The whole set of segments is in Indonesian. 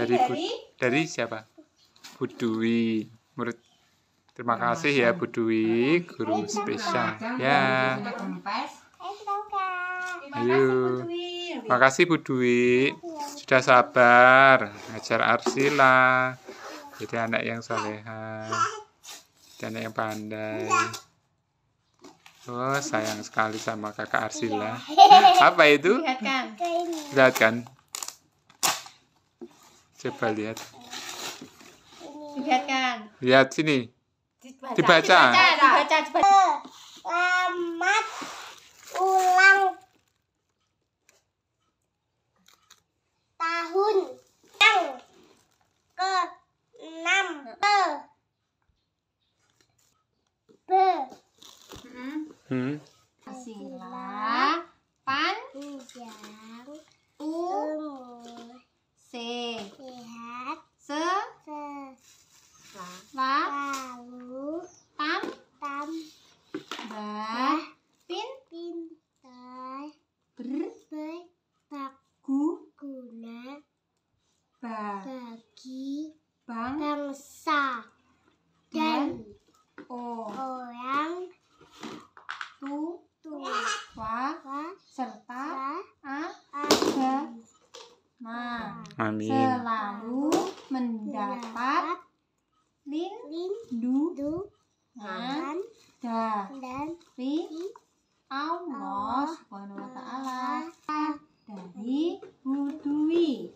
dari Bu, dari siapa Budwi, terima kasih ya Budwi guru spesial ya ayo terima kasih Budwi sudah sabar ngajar Arsila jadi anak yang soleha jadi anak yang pandai Oh sayang sekali sama kakak Arsila iya. Apa itu? Lihat kan Coba lihat. Lihat kan? Lihat sini. Dibaca. Dibaca. Dibaca. Selamat ulang tahun yang ke enam ke b hmm. hmm. Bah, pin, pintar, ber, guna, ba, bagi, bang, bangsa, dan, dan orang, tu, tua, serta, ada agama. Amin. Selalu mendapat lindung lin, dan, da. Allah Subhanahu wa taala dari Budwi.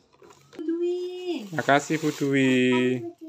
Budwi. Makasih Budwi.